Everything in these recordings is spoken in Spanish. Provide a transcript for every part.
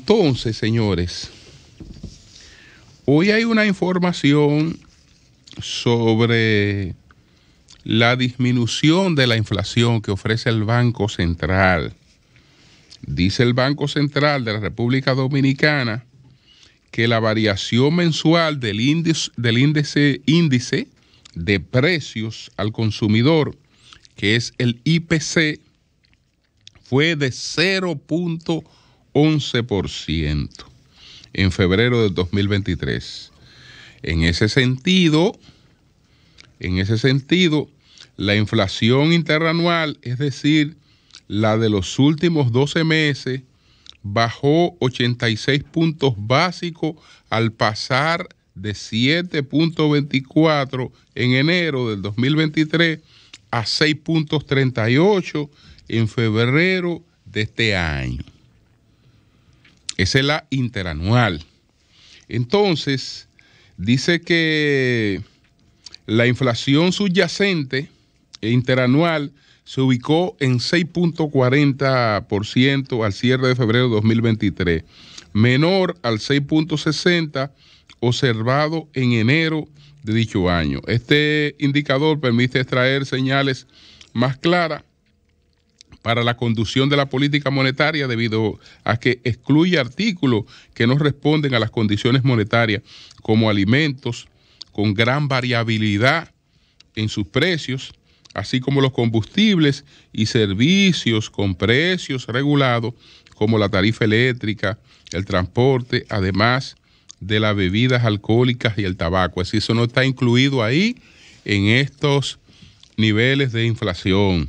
Entonces, señores, hoy hay una información sobre la disminución de la inflación que ofrece el Banco Central. Dice el Banco Central de la República Dominicana que la variación mensual del índice, de precios al consumidor, que es el IPC, fue de 0.1%. 11% en febrero del 2023. En ese sentido, en ese sentido, la inflación interanual, es decir, la de los últimos 12 meses, bajó 86 puntos básicos al pasar de 7.24 en enero del 2023 a 6.38 en febrero de este año. Esa es la interanual. Entonces, dice que la inflación subyacente e interanual se ubicó en 6.40% al cierre de febrero de 2023, menor al 6.60% observado en enero de dicho año. Este indicador permite extraer señales más claras para la conducción de la política monetaria debido a que excluye artículos que no responden a las condiciones monetarias como alimentos con gran variabilidad en sus precios, así como los combustibles y servicios con precios regulados como la tarifa eléctrica, el transporte, además de las bebidas alcohólicas y el tabaco. Así eso no está incluido ahí en estos niveles de inflación.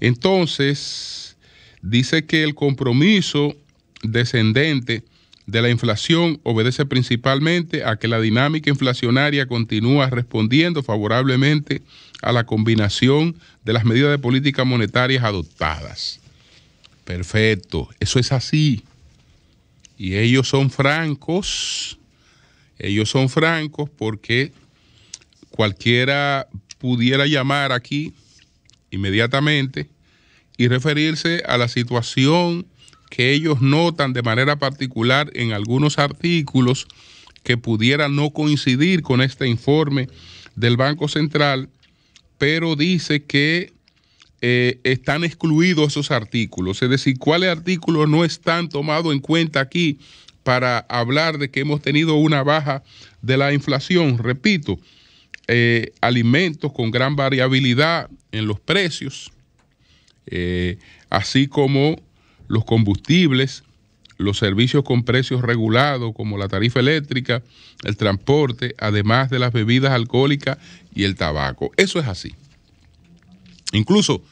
Entonces, dice que el compromiso descendente de la inflación obedece principalmente a que la dinámica inflacionaria continúa respondiendo favorablemente a la combinación de las medidas de política monetarias adoptadas. Perfecto, eso es así. Y ellos son francos, ellos son francos porque cualquiera pudiera llamar aquí inmediatamente y referirse a la situación que ellos notan de manera particular en algunos artículos que pudiera no coincidir con este informe del Banco Central, pero dice que eh, están excluidos esos artículos. Es decir, cuáles artículos no están tomados en cuenta aquí para hablar de que hemos tenido una baja de la inflación. Repito, eh, alimentos con gran variabilidad, en los precios, eh, así como los combustibles, los servicios con precios regulados como la tarifa eléctrica, el transporte, además de las bebidas alcohólicas y el tabaco. Eso es así. Incluso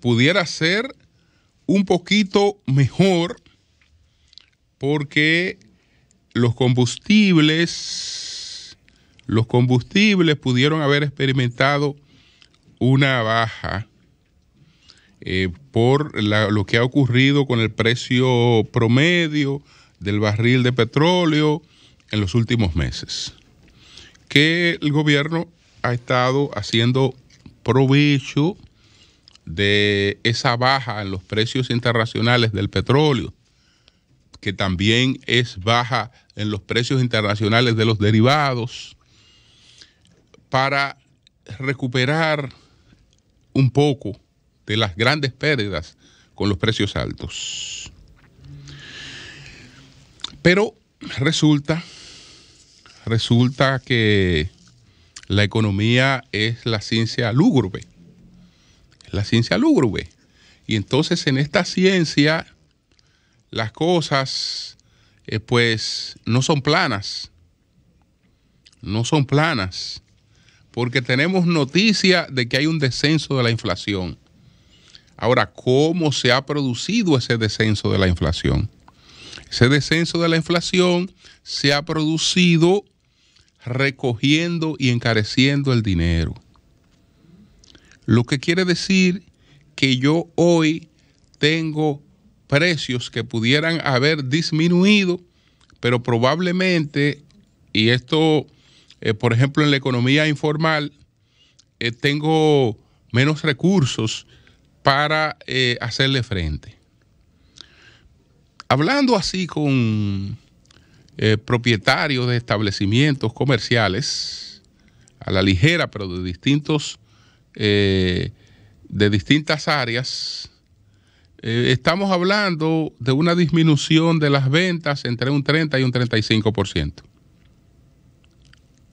pudiera ser un poquito mejor porque los combustibles, los combustibles pudieron haber experimentado una baja eh, por lo que ha ocurrido con el precio promedio del barril de petróleo en los últimos meses, que el gobierno ha estado haciendo provecho de esa baja en los precios internacionales del petróleo, que también es baja en los precios internacionales de los derivados, para recuperar un poco de las grandes pérdidas con los precios altos. Pero resulta, resulta que la economía es la ciencia lúgubre, la ciencia lúgubre. Y entonces en esta ciencia las cosas eh, pues no son planas, no son planas porque tenemos noticia de que hay un descenso de la inflación. Ahora, ¿cómo se ha producido ese descenso de la inflación? Ese descenso de la inflación se ha producido recogiendo y encareciendo el dinero. Lo que quiere decir que yo hoy tengo precios que pudieran haber disminuido, pero probablemente, y esto eh, por ejemplo, en la economía informal, eh, tengo menos recursos para eh, hacerle frente. Hablando así con propietarios de establecimientos comerciales, a la ligera, pero de distintos, de distintas áreas, estamos hablando de una disminución de las ventas entre un 30 y un 35%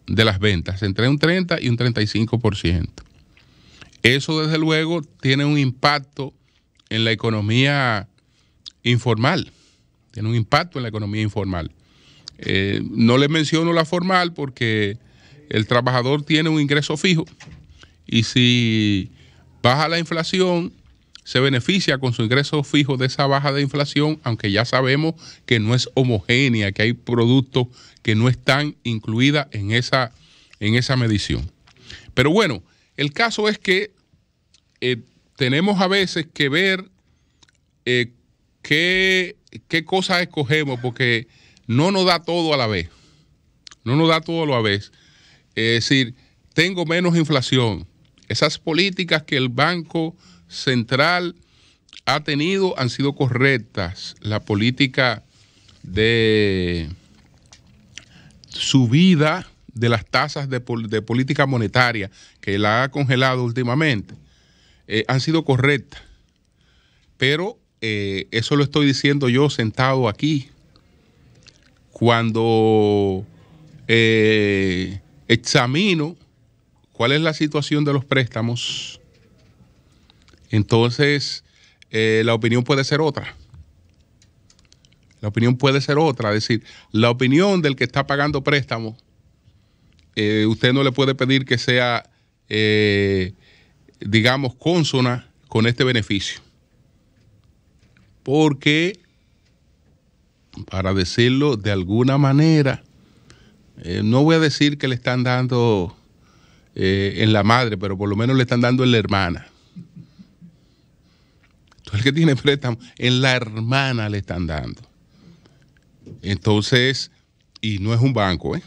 de las ventas, entre un 30 y un 35%. Eso desde luego tiene un impacto en la economía informal, tiene un impacto en la economía informal. Eh, no le menciono la formal porque el trabajador tiene un ingreso fijo y si baja la inflación, se beneficia con su ingreso fijo de esa baja de inflación, aunque ya sabemos que no es homogénea, que hay productos que no están incluidas en esa, en esa medición. Pero bueno, el caso es que eh, tenemos a veces que ver eh, qué, qué cosas escogemos, porque no nos da todo a la vez. No nos da todo a la vez. Es decir, tengo menos inflación. Esas políticas que el banco Central ha tenido han sido correctas. La política de subida de las tasas de, política monetaria que la ha congelado últimamente eh, han sido correctas. Pero eh, eso lo estoy diciendo yo sentado aquí. Cuando eh, examino cuál es la situación de los préstamos entonces, eh, la opinión puede ser otra. La opinión puede ser otra. Es decir, la opinión del que está pagando préstamo, eh, usted no le puede pedir que sea, eh, digamos, consona con este beneficio. Porque, para decirlo de alguna manera, no voy a decir que le están dando en la madre, pero por lo menos le están dando en la hermana. Todo el que tiene préstamo, en la hermana le están dando. Entonces, y no es un banco, ¿eh?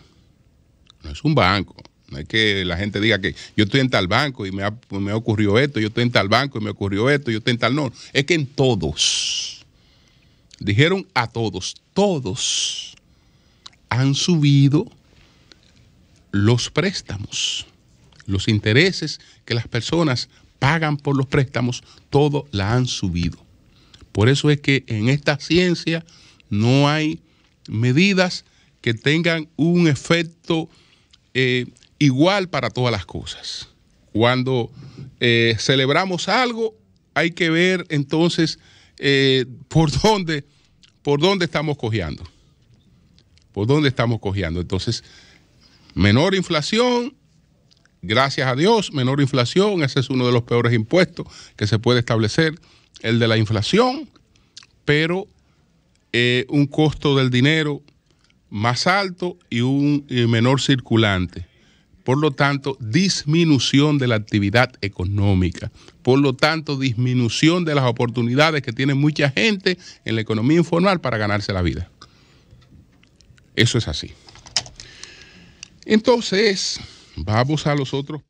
No es un banco. No es que la gente diga que yo estoy en tal banco y me, me ocurrió esto, yo estoy en tal banco y me ocurrió esto, yo estoy en tal no. Es que en todos, dijeron a todos, todos han subido los préstamos, los intereses que las personas pagan por los préstamos, todo la han subido. Por eso es que en esta ciencia no hay medidas que tengan un efecto eh, igual para todas las cosas. Cuando eh, celebramos algo, hay que ver entonces eh, por dónde, por dónde estamos cojeando. Por dónde estamos cojeando. Entonces, menor inflación, Gracias a Dios, menor inflación, ese es uno de los peores impuestos que se puede establecer, el de la inflación, pero eh, un costo del dinero más alto y un eh, menor circulante. Por lo tanto, disminución de la actividad económica. Por lo tanto, disminución de las oportunidades que tiene mucha gente en la economía informal para ganarse la vida. Eso es así. Entonces, Vamos a los otros.